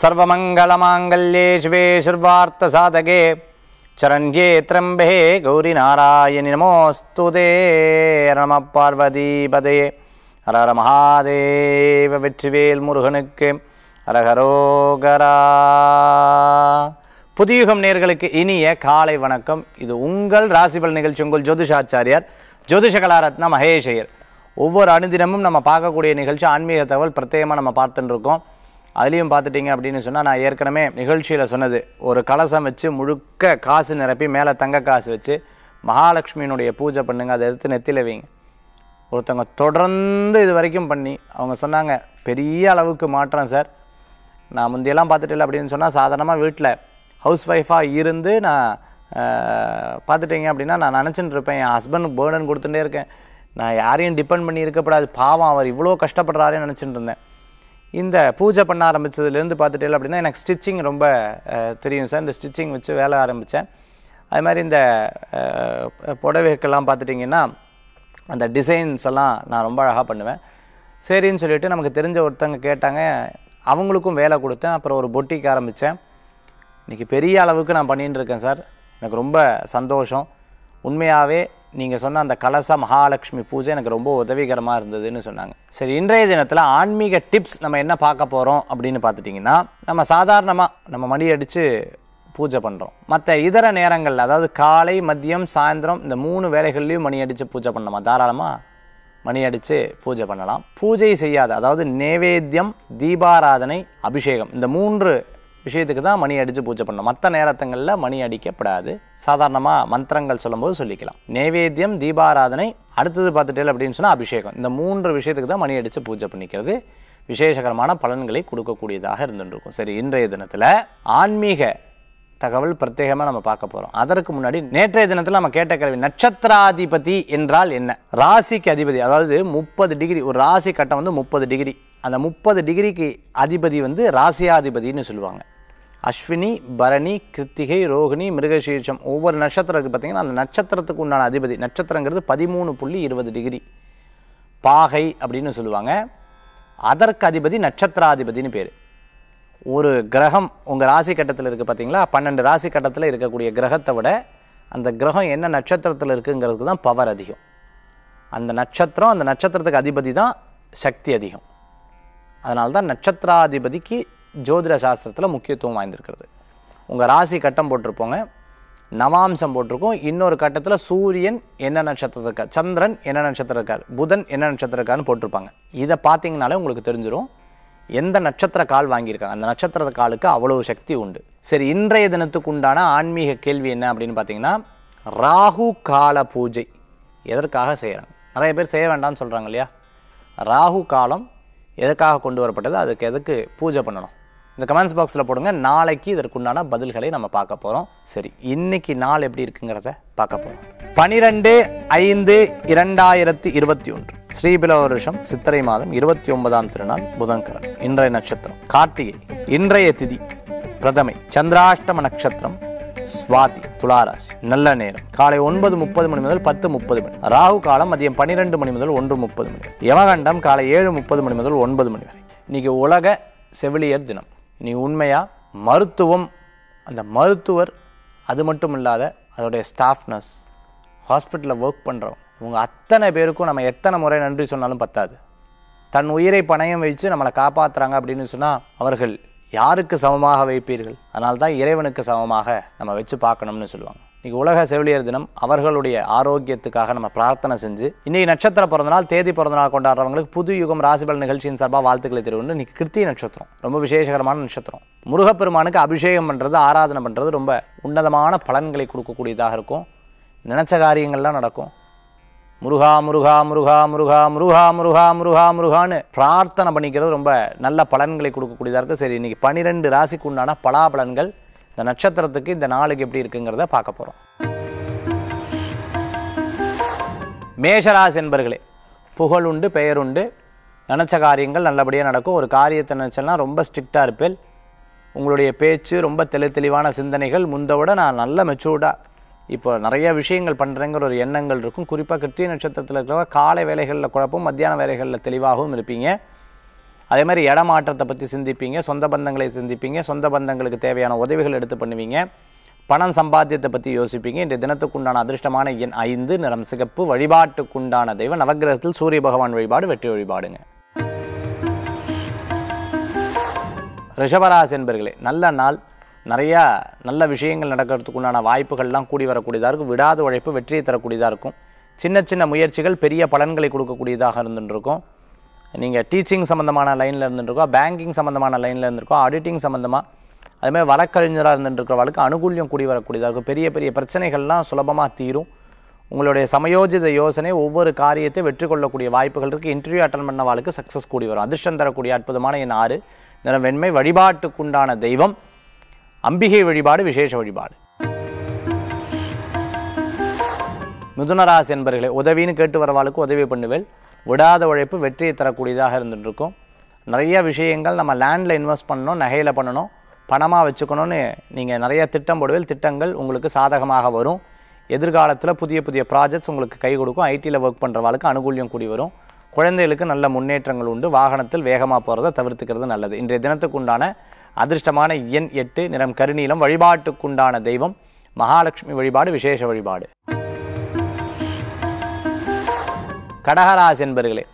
सर्वमङ्गलमाङ्गल्ये शिवे सर्वार्थसाधके चरण्ये त्र्यम्बे கௌரி नमोऽस्तु ते नमः பார்வதிபதே ஹரஹர மகாதேவ வெற்றிவேல் முருகனுக்கு ஹரஹரோகரா புதியுகம் நேர்களுக்கு இனிய காலை வணக்கம் இது உங்கள் ராசிபல் நிகழ்ச்சி உங்கள் ஜோதிஷாச்சாரியார் ஜோதிஷ கலாரத்ன மகேஷையர் ஒவ்வொரு அனுதினமும் நம்ம பார்க்கக்கூடிய நிகழ்ச்சி ஆன்மீக தகவல் பிரத்யேகமாக நம்ம பார்த்துட்டு இருக்கோம் அதுலேயும் பார்த்துட்டிங்க அப்படின்னு சொன்னால் நான் ஏற்கனவே நிகழ்ச்சியில் சொன்னது ஒரு கலசம் வச்சு முழுக்க காசு நிரப்பி மேலே தங்க காசு வச்சு மகாலட்சுமியினுடைய பூஜை பண்ணுங்கள் அதை எடுத்து நெத்தியில் வைங்க ஒருத்தவங்க தொடர்ந்து இது வரைக்கும் பண்ணி அவங்க சொன்னாங்க பெரிய அளவுக்கு மாற்றம் சார் நான் முந்தையெல்லாம் பார்த்துட்டு அப்படின்னு சொன்னால் சாதாரணமாக வீட்டில் ஹவுஸ் ஒய்ஃபாக இருந்து நான் பார்த்துட்டீங்க அப்படின்னா நான் நினச்சிட்டு இருப்பேன் என் ஹஸ்பண்ட் பேர்டன் கொடுத்துட்டே இருக்கேன் நான் யாரையும் டிபெண்ட் பண்ணி இருக்கப்படாது பாவம் அவர் இவ்வளோ கஷ்டப்படுறாருன்னு நினச்சிட்டு இருந்தேன் இந்த பூஜை பண்ண ஆரம்பித்ததுலேருந்து பார்த்துட்டே அப்படின்னா எனக்கு ஸ்டிச்சிங் ரொம்ப தெரியும் சார் இந்த ஸ்டிச்சிங் வச்சு வேலை ஆரம்பித்தேன் அது மாதிரி இந்த புடவைக்கெல்லாம் பார்த்துட்டிங்கன்னா அந்த டிசைன்ஸ் எல்லாம் நான் ரொம்ப அழகாக பண்ணுவேன் சரின்னு சொல்லிவிட்டு நமக்கு தெரிஞ்ச ஒருத்தவங்க கேட்டாங்க அவங்களுக்கும் வேலை கொடுத்தேன் அப்புறம் ஒரு பொட்டிக்கு ஆரம்பித்தேன் இன்றைக்கி பெரிய அளவுக்கு நான் பண்ணிகிட்டு இருக்கேன் சார் எனக்கு ரொம்ப சந்தோஷம் உண்மையாகவே நீங்கள் சொன்ன அந்த கலச மகாலட்சுமி பூஜை எனக்கு ரொம்ப உதவிகரமாக இருந்ததுன்னு சொன்னாங்க சரி இன்றைய தினத்தில் ஆன்மீக டிப்ஸ் நம்ம என்ன பார்க்க போகிறோம் அப்படின்னு பார்த்துட்டிங்கன்னா நம்ம சாதாரணமாக நம்ம மணி அடித்து பூஜை பண்ணுறோம் மற்ற இதர நேரங்களில் அதாவது காலை மதியம் சாயந்தரம் இந்த மூணு வேலைகள்லேயும் மணி அடித்து பூஜை பண்ணலாமா தாராளமாக மணி அடித்து பூஜை பண்ணலாம் பூஜை செய்யாத அதாவது நேவேத்தியம் தீபாராதனை அபிஷேகம் இந்த மூன்று விஷயத்துக்கு தான் மணி அடித்து பூஜை பண்ணணும் மற்ற நேரத்துங்களில் மணி அடிக்கப்படாது சாதாரணமாக மந்திரங்கள் சொல்லும்போது சொல்லிக்கலாம் நைவேத்தியம் தீபாராதனை அடுத்தது பார்த்துட்டேல் அப்படின்னு சொன்னால் அபிஷேகம் இந்த மூன்று விஷயத்துக்கு தான் மணி அடித்து பூஜை பண்ணிக்கிறது விசேஷகரமான பலன்களை கொடுக்கக்கூடியதாக இருந்துருக்கும் சரி இன்றைய தினத்தில் ஆன்மீக தகவல் பிரத்யேகமாக நம்ம பார்க்க போகிறோம் அதற்கு முன்னாடி நேற்றைய தினத்தில் நம்ம கேட்ட கேள்வி நட்சத்திராதிபதி என்றால் என்ன ராசிக்கு அதிபதி அதாவது முப்பது டிகிரி ஒரு ராசி கட்டம் வந்து முப்பது டிகிரி அந்த முப்பது டிகிரிக்கு அதிபதி வந்து ராசியாதிபதினு சொல்லுவாங்க அஸ்வினி பரணி கிருத்திகை ரோகிணி மிருகசீர்ஷம் ஒவ்வொரு நட்சத்திரம் இருக்குது பார்த்திங்கன்னா அந்த நட்சத்திரத்துக்கு உண்டான அதிபதி நட்சத்திரங்கிறது பதிமூணு புள்ளி இருபது டிகிரி பாகை அப்படின்னு சொல்லுவாங்க அதற்கு அதிபதி நட்சத்திராதிபதினு பேர் ஒரு கிரகம் உங்கள் ராசி கட்டத்தில் இருக்குது பார்த்தீங்களா பன்னெண்டு ராசி கட்டத்தில் இருக்கக்கூடிய கிரகத்தை விட அந்த கிரகம் என்ன நட்சத்திரத்தில் இருக்குங்கிறதுக்கு தான் பவர் அதிகம் அந்த நட்சத்திரம் அந்த நட்சத்திரத்துக்கு அதிபதி தான் சக்தி அதிகம் அதனால்தான் நட்சத்திராதிபதிக்கு ஜோதிட சாஸ்திரத்தில் முக்கியத்துவம் வாய்ந்திருக்கிறது உங்கள் ராசி கட்டம் போட்டிருப்போங்க நவாம்சம் போட்டிருக்கோம் இன்னொரு கட்டத்தில் சூரியன் என்ன நட்சத்திரம் இருக்கார் சந்திரன் என்ன நட்சத்திரம் இருக்கார் புதன் என்ன நட்சத்திரம் போட்டிருப்பாங்க இதை பார்த்தீங்கன்னாலே உங்களுக்கு தெரிஞ்சிடும் எந்த நட்சத்திர கால் வாங்கியிருக்காங்க அந்த நட்சத்திர காலுக்கு அவ்வளவு சக்தி உண்டு சரி இன்றைய தினத்துக்கு உண்டான ஆன்மீக கேள்வி என்ன அப்படின்னு பார்த்தீங்கன்னா ராகு கால பூஜை எதற்காக செய்கிறாங்க நிறைய பேர் செய்ய வேண்டாம்னு சொல்கிறாங்க இல்லையா ராகு காலம் எதற்காக கொண்டு வரப்பட்டது அதுக்கு எதுக்கு பூஜை பண்ணணும் இந்த கமெண்ட்ஸ் பாக்ஸில் போடுங்க நாளைக்கு இதற்குண்டான பதில்களை நம்ம பார்க்க போகிறோம் சரி இன்னைக்கு நாள் எப்படி இருக்குங்கிறத பார்க்க போகிறோம் பனிரெண்டு ஐந்து இரண்டாயிரத்தி இருபத்தி ஒன்று ஸ்ரீபில வருஷம் சித்திரை மாதம் இருபத்தி ஒன்பதாம் திருநாள் புதன்கிழமை இன்றைய நட்சத்திரம் கார்த்திகை இன்றைய திதி பிரதமை சந்திராஷ்டம நட்சத்திரம் சுவாதி துளாராசி நல்ல நேரம் காலை ஒன்பது முப்பது மணி முதல் பத்து முப்பது மணி ராகு காலம் மதியம் பன்னிரெண்டு மணி முதல் ஒன்று முப்பது மணி யமகண்டம் காலை ஏழு முப்பது மணி முதல் ஒன்பது மணி வரை இன்னைக்கு உலக செவிலியர் தினம் நீ உண்மையாக மருத்துவம் அந்த மருத்துவர் அது மட்டும் இல்லாத அதோடைய ஸ்டாஃப் நர்ஸ் ஹாஸ்பிட்டலில் ஒர்க் பண்ணுறோம் இவங்க அத்தனை பேருக்கும் நம்ம எத்தனை முறை நன்றி சொன்னாலும் பத்தாது தன் உயிரை பணயம் வைத்து நம்மளை காப்பாற்றுறாங்க அப்படின்னு சொன்னால் அவர்கள் யாருக்கு சமமாக வைப்பீர்கள் அதனால்தான் இறைவனுக்கு சமமாக நம்ம வச்சு பார்க்கணும்னு சொல்லுவாங்க இன்றைக்கி உலக செவிலியர் தினம் அவர்களுடைய ஆரோக்கியத்துக்காக நம்ம பிரார்த்தனை செஞ்சு இன்றைக்கி நட்சத்திர பிறந்தநாள் தேதி பிறந்தநாள் கொண்டாடுறவங்களுக்கு புது யுகம் ராசிபல் நிகழ்ச்சியின் சார்பாக வாழ்த்துக்களை தெரிவித்து இன்னைக்கு கிருத்தி நட்சத்திரம் ரொம்ப விசேஷகரமான நட்சத்திரம் முருகப்பெருமானுக்கு அபிஷேகம் பண்ணுறது ஆராதனை பண்ணுறது ரொம்ப உன்னதமான பலன்களை கொடுக்கக்கூடியதாக இருக்கும் நினச்ச காரியங்கள்லாம் நடக்கும் முருகா முருகா முருகா முருகா முருகா முருகா முருகா முருகான்னு பிரார்த்தனை பண்ணிக்கிறது ரொம்ப நல்ல பலன்களை கொடுக்கக்கூடியதாக இருக்கும் சரி இன்றைக்கி பன்னிரெண்டு ராசிக்கு உண்டான பலாபலன்கள் இந்த நட்சத்திரத்துக்கு இந்த நாளுக்கு எப்படி இருக்குங்கிறத பார்க்க போகிறோம் மேஷராசி என்பர்களே புகழுண்டு பெயருண்டு நினச்ச காரியங்கள் நல்லபடியாக நடக்கும் ஒரு காரியத்தை நினச்சேன்னா ரொம்ப ஸ்ட்ரிக்டாக இருப்பேன் உங்களுடைய பேச்சு ரொம்ப தெளி தெளிவான சிந்தனைகள் முந்தவிட நான் நல்ல மெச்சூர்டாக இப்போ நிறைய விஷயங்கள் பண்ணுறேங்கிற ஒரு எண்ணங்கள் இருக்கும் குறிப்பாக கிருத்திய நட்சத்திரத்தில் இருக்கிற காலை வேலைகளில் குழப்பம் மத்தியான வேலைகளில் தெளிவாகவும் இருப்பீங்க அதே மாதிரி இடமாற்றத்தை பற்றி சிந்திப்பீங்க சொந்த பந்தங்களை சிந்திப்பீங்க சொந்த பந்தங்களுக்கு தேவையான உதவிகள் எடுத்து பண்ணுவீங்க பணம் சம்பாத்தியத்தை பற்றி யோசிப்பீங்க இன்றைய தினத்துக்குண்டான அதிர்ஷ்டமான எண் ஐந்து நிறம் சிகப்பு வழிபாட்டுக்குண்டான தெய்வம் நவகிரகத்தில் சூரிய பகவான் வழிபாடு வெற்றி வழிபாடுங்க ரிஷபராசி என்பர்களே நல்ல நாள் நிறையா நல்ல விஷயங்கள் நடக்கிறதுக்குண்டான வாய்ப்புகள்லாம் கூடி வரக்கூடியதாக இருக்கும் விடாத உழைப்பு வெற்றியை தரக்கூடியதாக இருக்கும் சின்ன சின்ன முயற்சிகள் பெரிய பலன்களை கொடுக்கக்கூடியதாக இருந்துருக்கும் நீங்கள் டீச்சிங் சம்மந்தமான லைனில் இருந்துருக்கோ பேங்கிங் சம்மந்தமான லைனில் இருந்திருக்கோ ஆடிட்டிங் சம்மந்தமாக அதுமாதிரி வழக்கறிஞராக இருந்துருக்கிறவளுக்கு அனுகூல்யம் கூடி வரக்கூடியதாக இருக்கும் பெரிய பெரிய பிரச்சனைகள்லாம் சுலபமாக தீரும் உங்களுடைய சமயோஜித யோசனை ஒவ்வொரு காரியத்தை வெற்றி கொள்ளக்கூடிய வாய்ப்புகள் இருக்குது இன்டர்வியூ அட்டன் பண்ணவாளுக்கு சக்ஸஸ் கூடி வரும் அதிர்ஷ்டம் தரக்கூடிய அற்புதமான என் ஆறு நிறம் வெண்மை வழிபாட்டுக்குண்டான தெய்வம் அம்பிகை வழிபாடு விசேஷ வழிபாடு மிதுனராசி என்பர்களை உதவின்னு கேட்டு வரவாளுக்கு உதவி பண்ணுவேன் விடாத உழைப்பு வெற்றியை தரக்கூடியதாக இருந்துகிட்ருக்கும் நிறைய விஷயங்கள் நம்ம லேண்டில் இன்வெஸ்ட் பண்ணணும் நகையில் பண்ணணும் பணமாக வச்சுக்கணும்னு நீங்கள் நிறைய திட்டம் போடுவதில் திட்டங்கள் உங்களுக்கு சாதகமாக வரும் எதிர்காலத்தில் புதிய புதிய ப்ராஜெக்ட்ஸ் உங்களுக்கு கை கொடுக்கும் ஐடியில் ஒர்க் பண்ணுறவாளுக்கு அனுகூலியம் கூடி வரும் குழந்தைகளுக்கு நல்ல முன்னேற்றங்கள் உண்டு வாகனத்தில் வேகமாக போகிறத தவிர்த்துக்கிறது நல்லது இன்றைய தினத்துக்கு உண்டான அதிர்ஷ்டமான எண் எட்டு நிறம் கருநீளம் வழிபாட்டுக்குண்டான தெய்வம் மகாலட்சுமி வழிபாடு விசேஷ வழிபாடு கடகராசி என்பர்களே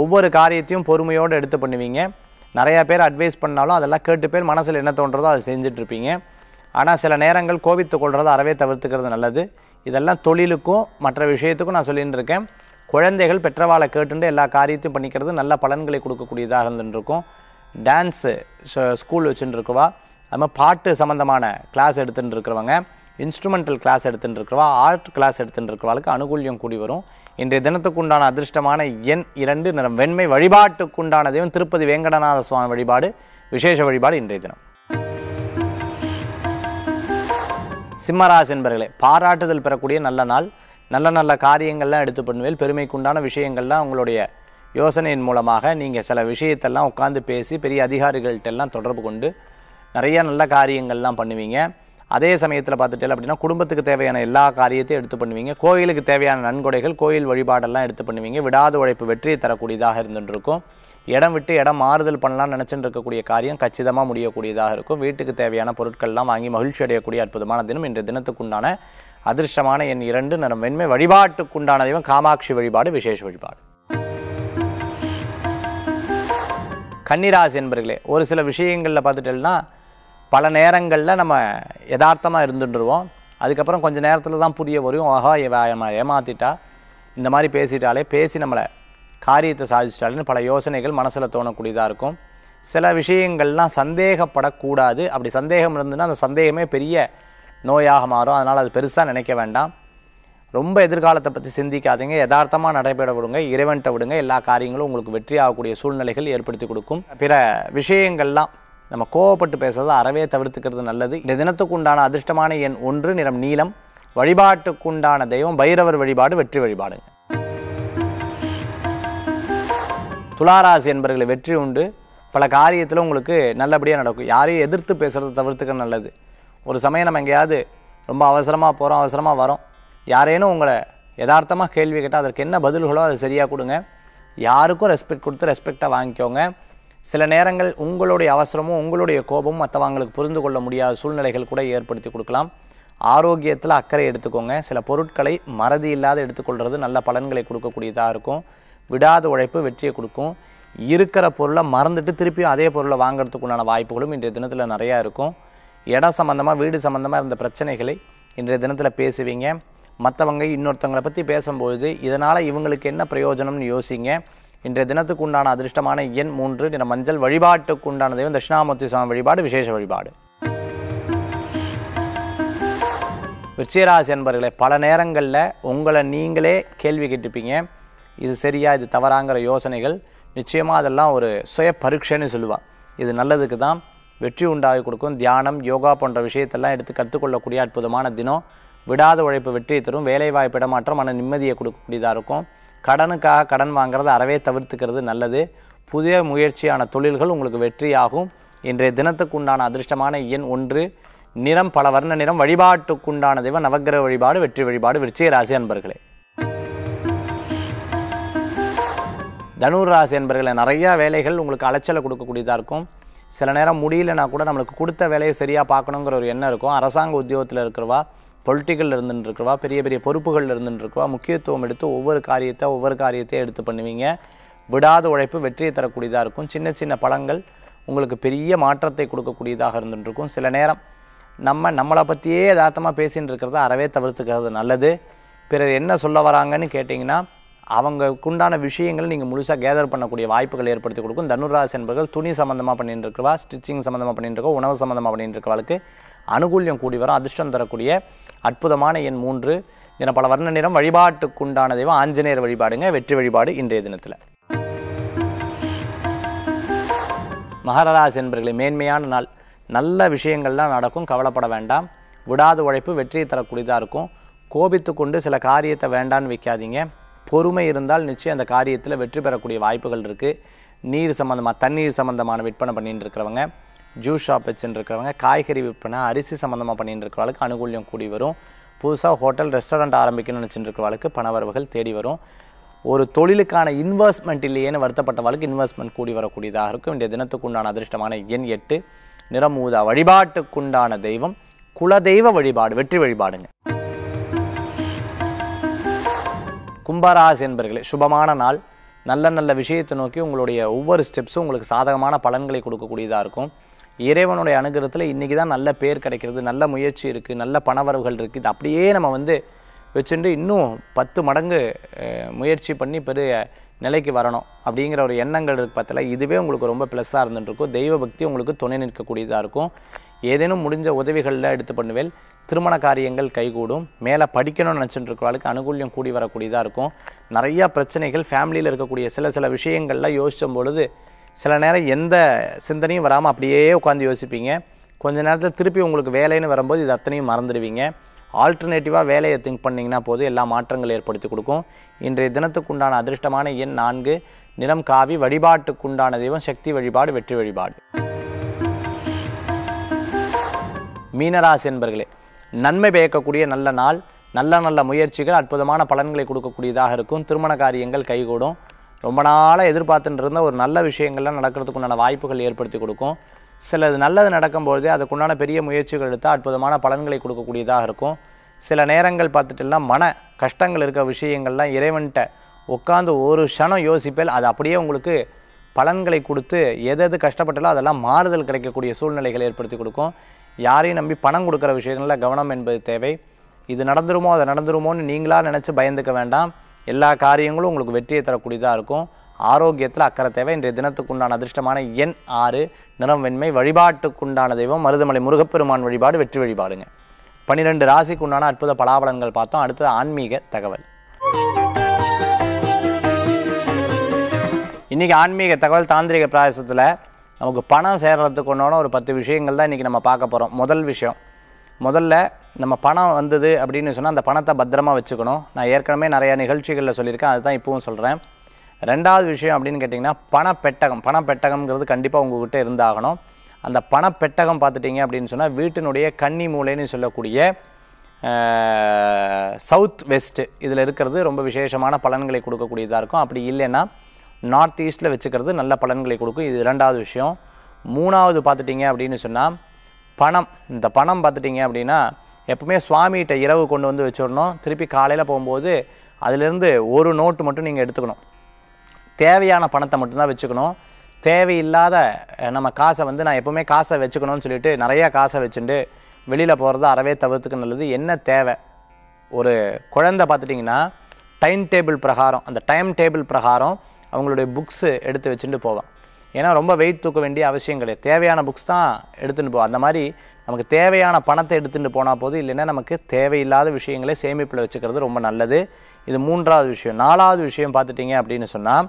ஒவ்வொரு காரியத்தையும் பொறுமையோடு எடுத்து பண்ணுவீங்க நிறையா பேர் அட்வைஸ் பண்ணாலும் அதெல்லாம் கேட்டு பேர் மனசில் என்ன தோன்றதோ அதை செஞ்சிட்ருப்பீங்க ஆனால் சில நேரங்கள் கோவித்து கொள்வது அறவே தவிர்த்துக்கிறது நல்லது இதெல்லாம் தொழிலுக்கும் மற்ற விஷயத்துக்கும் நான் சொல்லிகிட்டு இருக்கேன் குழந்தைகள் பெற்றவாளை கேட்டுட்டு எல்லா காரியத்தையும் பண்ணிக்கிறது நல்ல பலன்களை கொடுக்கக்கூடியதாக இருந்துருக்கும் டான்ஸு ஸ்கூல் வச்சுட்டுருக்குவா அது மாதிரி பாட்டு சம்மந்தமான கிளாஸ் எடுத்துகிட்டு இருக்கிறவங்க இன்ஸ்ட்ருமெண்டல் கிளாஸ் எடுத்துகிட்டு இருக்கிறவா ஆர்ட் கிளாஸ் எடுத்துகிட்டு இருக்கிறவாளுக்கு அனுகூல்யம் கூடி வரும் இன்றைய தினத்துக்குண்டான அதிர்ஷ்டமான எண் இரண்டு நிறம் வெண்மை வழிபாட்டுக்குண்டான தெய்வம் திருப்பதி வேங்கடநாத சுவாமி வழிபாடு விசேஷ வழிபாடு இன்றைய தினம் சிம்மராசி என்பர்களே பாராட்டுதல் பெறக்கூடிய நல்ல நாள் நல்ல நல்ல காரியங்கள்லாம் எடுத்து பண்ணுவேல் பெருமைக்குண்டான விஷயங்கள்லாம் உங்களுடைய யோசனையின் மூலமாக நீங்கள் சில விஷயத்தெல்லாம் உட்காந்து பேசி பெரிய எல்லாம் தொடர்பு கொண்டு நிறையா நல்ல காரியங்கள்லாம் பண்ணுவீங்க அதே சமயத்தில் பார்த்துட்டேன் அப்படின்னா குடும்பத்துக்கு தேவையான எல்லா காரியத்தையும் எடுத்து பண்ணுவீங்க கோயிலுக்கு தேவையான நன்கொடைகள் கோயில் வழிபாடெல்லாம் எடுத்து பண்ணுவீங்க விடாத உழைப்பு வெற்றியை தரக்கூடியதாக இருந்துருக்கும் இடம் விட்டு இடம் மாறுதல் பண்ணலாம்னு நினச்சிட்டு இருக்கக்கூடிய காரியம் கச்சிதமாக முடியக்கூடியதாக இருக்கும் வீட்டுக்கு தேவையான பொருட்கள்லாம் வாங்கி மகிழ்ச்சி அடையக்கூடிய அற்புதமான தினம் இன்றைய தினத்துக்குண்டான அதிர்ஷ்டமான என் இரண்டு நிறம் வெண்மை வழிபாட்டுக்குண்டான தெய்வம் காமாட்சி வழிபாடு விசேஷ வழிபாடு கன்னிராசி என்பர்களே ஒரு சில விஷயங்களில் பார்த்துட்டேன்னா பல நேரங்களில் நம்ம யதார்த்தமாக இருந்துட்டுருவோம் அதுக்கப்புறம் கொஞ்சம் நேரத்தில் தான் புரிய வரும் ஆஹா நம்ம ஏமாற்றிட்டா இந்த மாதிரி பேசிட்டாலே பேசி நம்மளை காரியத்தை சாதிச்சிட்டாலேன்னு பல யோசனைகள் மனசில் தோணக்கூடியதாக இருக்கும் சில விஷயங்கள்லாம் சந்தேகப்படக்கூடாது அப்படி சந்தேகம் இருந்ததுன்னா அந்த சந்தேகமே பெரிய நோயாக மாறும் அதனால் அது பெருசாக நினைக்க வேண்டாம் ரொம்ப எதிர்காலத்தை பற்றி சிந்திக்காதீங்க யதார்த்தமாக நடைபெற விடுங்க இறைவன்ட்ட விடுங்க எல்லா காரியங்களும் உங்களுக்கு வெற்றி ஆகக்கூடிய சூழ்நிலைகள் ஏற்படுத்தி கொடுக்கும் பிற விஷயங்கள்லாம் நம்ம கோவப்பட்டு பேசுறதை அறவே தவிர்த்துக்கிறது நல்லது இந்த தினத்துக்கு உண்டான அதிர்ஷ்டமான எண் ஒன்று நிறம் நீளம் வழிபாட்டுக்குண்டான தெய்வம் பைரவர் வழிபாடு வெற்றி வழிபாடுங்க துளாராசி என்பர்களை வெற்றி உண்டு பல காரியத்தில் உங்களுக்கு நல்லபடியாக நடக்கும் யாரையும் எதிர்த்து பேசுகிறத தவிர்த்துக்க நல்லது ஒரு சமயம் நம்ம எங்கேயாவது ரொம்ப அவசரமாக போகிறோம் அவசரமாக வரோம் யாரேனும் உங்களை யதார்த்தமாக கேள்வி கேட்டால் அதற்கு என்ன பதில்களோ அதை சரியாக கொடுங்க யாருக்கும் ரெஸ்பெக்ட் கொடுத்து ரெஸ்பெக்டாக வாங்கிக்கோங்க சில நேரங்கள் உங்களுடைய அவசரமும் உங்களுடைய கோபமும் மற்றவங்களுக்கு புரிந்து கொள்ள முடியாத சூழ்நிலைகள் கூட ஏற்படுத்தி கொடுக்கலாம் ஆரோக்கியத்தில் அக்கறை எடுத்துக்கோங்க சில பொருட்களை மறதி இல்லாத எடுத்துக்கொள்கிறது நல்ல பலன்களை கொடுக்கக்கூடியதாக இருக்கும் விடாத உழைப்பு வெற்றியை கொடுக்கும் இருக்கிற பொருளை மறந்துட்டு திருப்பியும் அதே பொருளை வாங்குறதுக்குண்டான வாய்ப்புகளும் இன்றைய தினத்தில் நிறையா இருக்கும் இடம் சம்மந்தமாக வீடு சம்மந்தமாக இருந்த பிரச்சனைகளை இன்றைய தினத்தில் பேசுவீங்க மற்றவங்க இன்னொருத்தவங்களை பற்றி பேசும்பொழுது இதனால் இவங்களுக்கு என்ன பிரயோஜனம்னு யோசிங்க இன்றைய தினத்துக்கு உண்டான அதிர்ஷ்டமான எண் மூன்று தின மஞ்சள் வழிபாட்டுக்கு உண்டான தெய்வம் தட்சிணாமூர்த்தி சுவாமி வழிபாடு விசேஷ வழிபாடு விருச்சிகராசி என்பர்களே பல நேரங்களில் உங்களை நீங்களே கேள்வி கேட்டுப்பீங்க இது சரியா இது தவறாங்கிற யோசனைகள் நிச்சயமாக அதெல்லாம் ஒரு சுய பரீட்சைன்னு சொல்லுவாள் இது நல்லதுக்கு தான் வெற்றி உண்டாகி கொடுக்கும் தியானம் யோகா போன்ற விஷயத்தெல்லாம் எடுத்து கற்றுக்கொள்ளக்கூடிய அற்புதமான தினம் விடாத உழைப்பு வெற்றியை தரும் வேலைவாய்ப்பு இடமாற்றம் மன நிம்மதியை கொடுக்கக்கூடியதாக இருக்கும் கடனுக்காக கடன் வாங்குறத அறவே தவிர்த்துக்கிறது நல்லது புதிய முயற்சியான தொழில்கள் உங்களுக்கு வெற்றியாகும் இன்றைய தினத்துக்கு உண்டான அதிர்ஷ்டமான எண் ஒன்று நிறம் பல வர்ண நிறம் வழிபாட்டுக்குண்டான தெய்வம் நவகிரக வழிபாடு வெற்றி வழிபாடு விருச்சிக ராசி அன்பர்களே தனுர் ராசி அன்பர்களே நிறையா வேலைகள் உங்களுக்கு அலைச்சலை கொடுக்கக்கூடியதாக இருக்கும் சில நேரம் முடியலன்னா கூட நம்மளுக்கு கொடுத்த வேலையை சரியாக பார்க்கணுங்கிற ஒரு எண்ணம் இருக்கும் அரசாங்க உத்தியோகத்தில் இருக்கிறவா பொலிட்டிக்கலில் இருந்துட்டுருக்குவா பெரிய பெரிய பொறுப்புகளில் இருந்துட்டுருக்குவா முக்கியத்துவம் எடுத்து ஒவ்வொரு காரியத்தை ஒவ்வொரு காரியத்தையும் எடுத்து பண்ணுவீங்க விடாத உழைப்பு வெற்றியை தரக்கூடியதாக இருக்கும் சின்ன சின்ன பழங்கள் உங்களுக்கு பெரிய மாற்றத்தை கொடுக்கக்கூடியதாக இருந்துட்டுருக்கும் சில நேரம் நம்ம நம்மளை பற்றியே யதார்த்தமாக பேசின்னு இருக்கிறத அறவே தவிர்த்துக்கிறது நல்லது பிறர் என்ன சொல்ல வராங்கன்னு கேட்டிங்கன்னா அவங்களுக்குண்டான விஷயங்கள் நீங்கள் முழுசாக கேதர் பண்ணக்கூடிய வாய்ப்புகள் ஏற்படுத்தி கொடுக்கும் தனுராசி என்பர்கள் துணி சம்மந்தமாக பண்ணிட்டு ஸ்டிச்சிங் சம்மந்தமாக பண்ணிட்டு உணவு சம்மந்தமாக பண்ணிட்டு அனுகூல்யம் கூடி வரும் அதிர்ஷ்டம் தரக்கூடிய அற்புதமான எண் மூன்று என பல வர்ண நிறம் வழிபாட்டுக்குண்டான தெய்வம் ஆஞ்சநேயர் வழிபாடுங்க வெற்றி வழிபாடு இன்றைய தினத்தில் மகரராசி என்பர்களை மேன்மையான நாள் நல்ல விஷயங்கள்லாம் நடக்கும் கவலைப்பட வேண்டாம் விடாத உழைப்பு வெற்றியை தரக்கூடியதாக இருக்கும் கோபித்து கொண்டு சில காரியத்தை வேண்டான்னு வைக்காதீங்க பொறுமை இருந்தால் நிச்சயம் அந்த காரியத்தில் வெற்றி பெறக்கூடிய வாய்ப்புகள் இருக்குது நீர் சம்மந்தமாக தண்ணீர் சம்மந்தமான விற்பனை பண்ணிட்டு இருக்கிறவங்க ஜூஸ் ஷாப் வச்சுருக்கிறவங்க காய்கறி விற்பனை அரிசி சம்மந்தமாக பண்ணிட்டு இருக்கிறவளுக்கு அனுகூலியம் கூடி வரும் புதுசாக ஹோட்டல் ரெஸ்டாரண்ட் ஆரம்பிக்கணும்னு நினச்சிட்டு இருக்கிறவளுக்கு பணவரவுகள் தேடி வரும் ஒரு தொழிலுக்கான இன்வெஸ்ட்மெண்ட் இல்லையேன்னு வருத்தப்பட்டவளுக்கு இன்வெஸ்ட்மெண்ட் கூடி வரக்கூடியதாக இருக்கும் இந்த உண்டான அதிர்ஷ்டமான எண் எட்டு நிறம் ஊதா வழிபாட்டுக்குண்டான தெய்வம் குலதெய்வ வழிபாடு வெற்றி வழிபாடுங்க கும்பராசி என்பர்களே சுபமான நாள் நல்ல நல்ல விஷயத்தை நோக்கி உங்களுடைய ஒவ்வொரு ஸ்டெப்ஸும் உங்களுக்கு சாதகமான பலன்களை கொடுக்கக்கூடியதாக இருக்கும் இறைவனுடைய அனுகிரகத்தில் இன்றைக்கி தான் நல்ல பேர் கிடைக்கிறது நல்ல முயற்சி இருக்குது நல்ல பணவரவுகள் இருக்குது அப்படியே நம்ம வந்து வச்சுட்டு இன்னும் பத்து மடங்கு முயற்சி பண்ணி பெரிய நிலைக்கு வரணும் அப்படிங்கிற ஒரு எண்ணங்கள் இருக்கு பார்த்தல இதுவே உங்களுக்கு ரொம்ப ப்ளஸ்ஸாக இருந்துட்டுருக்கும் தெய்வ பக்தி உங்களுக்கு துணை நிற்கக்கூடியதாக இருக்கும் ஏதேனும் முடிஞ்ச உதவிகளில் எடுத்து பண்ணுவேல் திருமண காரியங்கள் கைகூடும் மேலே படிக்கணும்னு நினச்சிட்டு இருக்கிறவளுக்கு அனுகூல்யம் கூடி வரக்கூடியதாக இருக்கும் நிறையா பிரச்சனைகள் ஃபேமிலியில் இருக்கக்கூடிய சில சில விஷயங்கள்லாம் யோசிச்சும் பொழுது சில நேரம் எந்த சிந்தனையும் வராமல் அப்படியே உட்காந்து யோசிப்பீங்க கொஞ்ச நேரத்தில் திருப்பி உங்களுக்கு வேலைன்னு வரும்போது இது அத்தனையும் மறந்துடுவீங்க ஆல்டர்னேட்டிவாக வேலையை திங்க் பண்ணிங்கன்னா போது எல்லா மாற்றங்கள் ஏற்படுத்தி கொடுக்கும் இன்றைய தினத்துக்குண்டான அதிர்ஷ்டமான எண் நான்கு நிறம் காவி வழிபாட்டுக்குண்டான தெய்வம் சக்தி வழிபாடு வெற்றி வழிபாடு மீனராசி என்பர்களே நன்மை பயக்கக்கூடிய நல்ல நாள் நல்ல நல்ல முயற்சிகள் அற்புதமான பலன்களை கொடுக்கக்கூடியதாக இருக்கும் திருமண காரியங்கள் கைகூடும் ரொம்ப நாளாக எதிர்பார்த்துட்டு இருந்த ஒரு நல்ல விஷயங்கள்லாம் நடக்கிறதுக்குண்டான வாய்ப்புகள் ஏற்படுத்தி கொடுக்கும் சிலது நல்லது நடக்கும்பொழுது அதுக்குண்டான பெரிய முயற்சிகள் எடுத்தால் அற்புதமான பலன்களை கொடுக்கக்கூடியதாக இருக்கும் சில நேரங்கள் பார்த்துட்டுலாம் மன கஷ்டங்கள் இருக்க விஷயங்கள்லாம் இறைவன்கிட்ட உட்காந்து ஒரு க்ஷணம் யோசிப்பேல் அது அப்படியே உங்களுக்கு பலன்களை கொடுத்து எது எது கஷ்டப்பட்டாலும் அதெல்லாம் மாறுதல் கிடைக்கக்கூடிய சூழ்நிலைகள் ஏற்படுத்தி கொடுக்கும் யாரையும் நம்பி பணம் கொடுக்குற விஷயங்களில் கவனம் என்பது தேவை இது நடந்துருமோ அது நடந்துருமோன்னு நீங்களாக நினச்சி பயந்துக்க வேண்டாம் எல்லா காரியங்களும் உங்களுக்கு வெற்றியை தரக்கூடியதாக இருக்கும் ஆரோக்கியத்தில் அக்கறை தேவை இன்றைய தினத்துக்குண்டான அதிர்ஷ்டமான எண் ஆறு நிறம் வெண்மை வழிபாட்டுக்குண்டான தெய்வம் மருதமலை முருகப்பெருமான் வழிபாடு வெற்றி வழிபாடுங்க பன்னிரெண்டு உண்டான அற்புத பலாபலங்கள் பார்த்தோம் அடுத்தது ஆன்மீக தகவல் இன்றைக்கி ஆன்மீக தகவல் தாந்திரிக பிராயசத்தில் நமக்கு பணம் சேர்கிறதுக்கு உண்டான ஒரு பத்து விஷயங்கள் தான் இன்றைக்கி நம்ம பார்க்க போகிறோம் முதல் விஷயம் முதல்ல நம்ம பணம் வந்தது அப்படின்னு சொன்னால் அந்த பணத்தை பத்திரமா வச்சுக்கணும் நான் ஏற்கனவே நிறையா நிகழ்ச்சிகளில் சொல்லியிருக்கேன் அதுதான் இப்போவும் சொல்கிறேன் ரெண்டாவது விஷயம் அப்படின்னு கேட்டிங்கன்னா பணப்பெட்டகம் பணப்பெட்டகம்ங்கிறது கண்டிப்பாக உங்ககிட்ட இருந்தாகணும் அந்த பணப்பெட்டகம் பார்த்துட்டிங்க அப்படின்னு சொன்னால் வீட்டினுடைய கன்னி மூலைன்னு சொல்லக்கூடிய சவுத் வெஸ்ட்டு இதில் இருக்கிறது ரொம்ப விசேஷமான பலன்களை கொடுக்கக்கூடியதாக இருக்கும் அப்படி இல்லைன்னா நார்த் ஈஸ்ட்டில் வச்சுக்கிறது நல்ல பலன்களை கொடுக்கும் இது இரண்டாவது விஷயம் மூணாவது பார்த்துட்டிங்க அப்படின்னு சொன்னால் பணம் இந்த பணம் பார்த்துட்டிங்க அப்படின்னா எப்பவுமே சுவாமிகிட்ட இரவு கொண்டு வந்து வச்சிடணும் திருப்பி காலையில் போகும்போது அதிலேருந்து ஒரு நோட்டு மட்டும் நீங்கள் எடுத்துக்கணும் தேவையான பணத்தை மட்டும்தான் வச்சுக்கணும் தேவையில்லாத நம்ம காசை வந்து நான் எப்போவுமே காசை வச்சுக்கணும்னு சொல்லிட்டு நிறையா காசை வச்சுட்டு வெளியில் போகிறது அறவே தவிர்த்துக்கு நல்லது என்ன தேவை ஒரு குழந்தை பார்த்துட்டிங்கன்னா டைம் டேபிள் பிரகாரம் அந்த டைம் டேபிள் பிரகாரம் அவங்களுடைய புக்ஸு எடுத்து வச்சுட்டு போவான் ஏன்னா ரொம்ப வெயிட் தூக்க வேண்டிய அவசியம் கிடையாது தேவையான புக்ஸ் தான் எடுத்துகிட்டு போவோம் அந்த மாதிரி நமக்கு தேவையான பணத்தை எடுத்துகிட்டு போனால் போது இல்லைன்னா நமக்கு தேவையில்லாத விஷயங்களை சேமிப்பில் வச்சுக்கிறது ரொம்ப நல்லது இது மூன்றாவது விஷயம் நாலாவது விஷயம் பார்த்துட்டிங்க அப்படின்னு சொன்னால்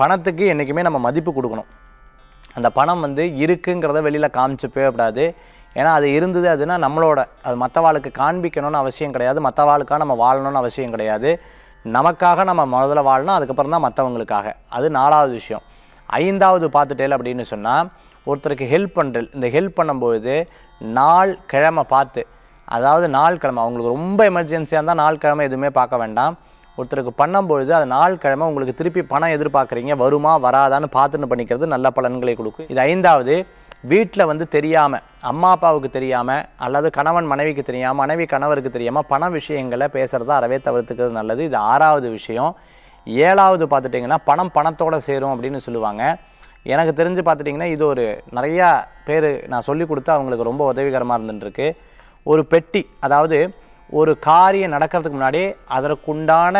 பணத்துக்கு என்றைக்குமே நம்ம மதிப்பு கொடுக்கணும் அந்த பணம் வந்து இருக்குங்கிறத வெளியில் காமிச்சு போயக்கூடாது ஏன்னா அது இருந்தது அதுனா நம்மளோட அது மற்றவாளுக்கு காண்பிக்கணும்னு அவசியம் கிடையாது மற்றவாளுக்காக நம்ம வாழணும்னு அவசியம் கிடையாது நமக்காக நம்ம முதல்ல வாழணும் அதுக்கப்புறம் தான் மற்றவங்களுக்காக அது நாலாவது விஷயம் ஐந்தாவது பார்த்துட்டேல் அப்படின்னு சொன்னால் ஒருத்தருக்கு ஹெல்ப் பண்ணுறது இந்த ஹெல்ப் பண்ணும்போது நாள் கிழமை பார்த்து அதாவது நாள் கிழமை அவங்களுக்கு ரொம்ப எமர்ஜென்சியாக இருந்தால் நாள் கிழமை எதுவுமே பார்க்க வேண்டாம் ஒருத்தருக்கு பண்ணும்பொழுது அது நாள் கிழமை உங்களுக்கு திருப்பி பணம் எதிர்பார்க்குறீங்க வருமா வராதான்னு பார்த்துன்னு பண்ணிக்கிறது நல்ல பலன்களை கொடுக்கும் இது ஐந்தாவது வீட்டில் வந்து தெரியாமல் அம்மா அப்பாவுக்கு தெரியாமல் அல்லது கணவன் மனைவிக்கு தெரியாமல் மனைவி கணவருக்கு தெரியாமல் பண விஷயங்களை பேசுகிறத அறவே தவிர்த்துக்கிறது நல்லது இது ஆறாவது விஷயம் ஏழாவது பார்த்துட்டிங்கன்னா பணம் பணத்தோடு சேரும் அப்படின்னு சொல்லுவாங்க எனக்கு தெரிஞ்சு பார்த்துட்டிங்கன்னா இது ஒரு நிறையா பேர் நான் சொல்லி கொடுத்து அவங்களுக்கு ரொம்ப உதவிகரமாக இருந்துட்டுருக்கு ஒரு பெட்டி அதாவது ஒரு காரியம் நடக்கிறதுக்கு முன்னாடி அதற்குண்டான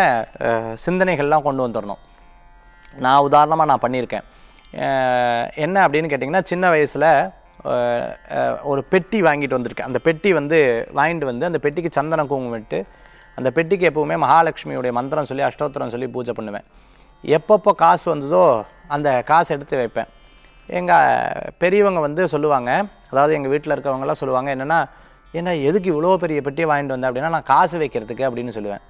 சிந்தனைகள்லாம் கொண்டு வந்துடணும் நான் உதாரணமாக நான் பண்ணியிருக்கேன் என்ன அப்படின்னு கேட்டிங்கன்னா சின்ன வயசில் ஒரு பெட்டி வாங்கிட்டு வந்திருக்கேன் அந்த பெட்டி வந்து வாங்கிட்டு வந்து அந்த பெட்டிக்கு சந்தனம் குங்குமம் அந்த பெட்டிக்கு எப்போவுமே மகாலட்சுமியுடைய மந்திரம் சொல்லி அஷ்டோத்திரம் சொல்லி பூஜை பண்ணுவேன் எப்பப்போ காசு வந்ததோ அந்த காசு எடுத்து வைப்பேன் எங்கள் பெரியவங்க வந்து சொல்லுவாங்க அதாவது எங்கள் வீட்டில் இருக்கிறவங்கலாம் சொல்லுவாங்க என்னென்னா என்ன எதுக்கு இவ்வளோ பெரிய பெட்டியை வாங்கிட்டு வந்தேன் அப்படின்னா நான் காசு வைக்கிறதுக்கு அப்படின்னு சொல்லுவேன்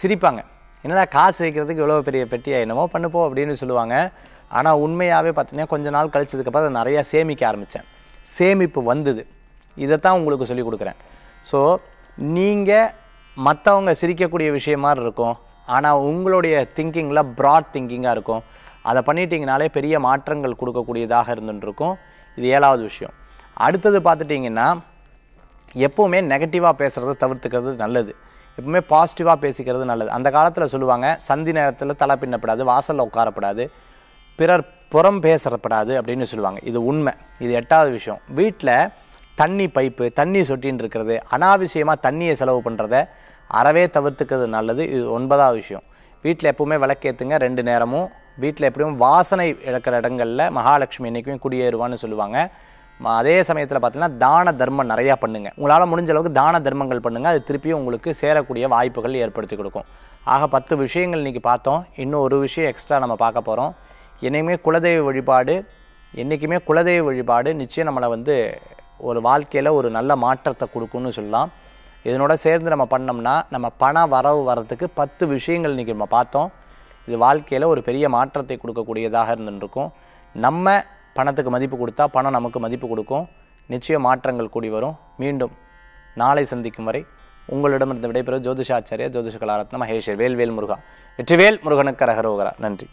சிரிப்பாங்க என்னடா காசு வைக்கிறதுக்கு இவ்வளோ பெரிய பெட்டியாக என்னமோ பண்ணுப்போ அப்படின்னு சொல்லுவாங்க ஆனால் உண்மையாகவே பார்த்தீங்கன்னா கொஞ்ச நாள் கழிச்சதுக்கப்புறம் அதை நிறையா சேமிக்க ஆரம்பித்தேன் சேமிப்பு வந்தது இதைத்தான் உங்களுக்கு சொல்லிக் கொடுக்குறேன் ஸோ நீங்கள் மற்றவங்க சிரிக்கக்கூடிய விஷயமாக இருக்கும் ஆனால் உங்களுடைய திங்கிங்கில் ப்ராட் திங்கிங்காக இருக்கும் அதை பண்ணிட்டீங்கனாலே பெரிய மாற்றங்கள் கொடுக்கக்கூடியதாக இருந்துருக்கும் இது ஏழாவது விஷயம் அடுத்தது பார்த்துட்டிங்கன்னா எப்போவுமே நெகட்டிவாக பேசுகிறத தவிர்த்துக்கிறது நல்லது எப்பவுமே பாசிட்டிவாக பேசிக்கிறது நல்லது அந்த காலத்தில் சொல்லுவாங்க சந்தி நேரத்தில் தலை பின்னப்படாது வாசலில் உட்காரப்படாது பிறர் புறம் பேசப்படாது அப்படின்னு சொல்லுவாங்க இது உண்மை இது எட்டாவது விஷயம் வீட்டில் தண்ணி பைப்பு தண்ணி சொட்டின்னு இருக்கிறது அனாவசியமாக தண்ணியை செலவு பண்ணுறத அறவே தவிர்த்துக்கிறது நல்லது இது ஒன்பதாவது விஷயம் வீட்டில் எப்போவுமே விளக்கேற்றுங்க ரெண்டு நேரமும் வீட்டில் எப்படியும் வாசனை இழக்கிற இடங்களில் மகாலட்சுமி என்றைக்குமே குடியேறுவான்னு சொல்லுவாங்க அதே சமயத்தில் பார்த்தீங்கன்னா தான தர்மம் நிறையா பண்ணுங்கள் உங்களால் முடிஞ்ச அளவுக்கு தான தர்மங்கள் பண்ணுங்கள் அது திருப்பியும் உங்களுக்கு சேரக்கூடிய வாய்ப்புகள் ஏற்படுத்தி கொடுக்கும் ஆக பத்து விஷயங்கள் இன்றைக்கி பார்த்தோம் இன்னும் ஒரு விஷயம் எக்ஸ்ட்ரா நம்ம பார்க்க போகிறோம் என்றைக்குமே குலதெய்வ வழிபாடு என்றைக்குமே குலதெய்வ வழிபாடு நிச்சயம் நம்மளை வந்து ஒரு வாழ்க்கையில் ஒரு நல்ல மாற்றத்தை கொடுக்குன்னு சொல்லலாம் இதனோட சேர்ந்து நம்ம பண்ணோம்னா நம்ம பண வரவு வரத்துக்கு பத்து விஷயங்கள் இன்றைக்கி நம்ம பார்த்தோம் இது வாழ்க்கையில் ஒரு பெரிய மாற்றத்தை கொடுக்கக்கூடியதாக இருந்துருக்கும் நம்ம பணத்துக்கு மதிப்பு கொடுத்தா பணம் நமக்கு மதிப்பு கொடுக்கும் நிச்சய மாற்றங்கள் கூடி வரும் மீண்டும் நாளை சந்திக்கும் வரை உங்களிடமிருந்து விடைபெறும் ஜோதிஷாச்சாரிய ஜோதிஷ கலாரத்ன மகேஷர் வேல்வேல் முருகா வெற்றிவேல் முருகனுக்கு ரகரோகரா நன்றி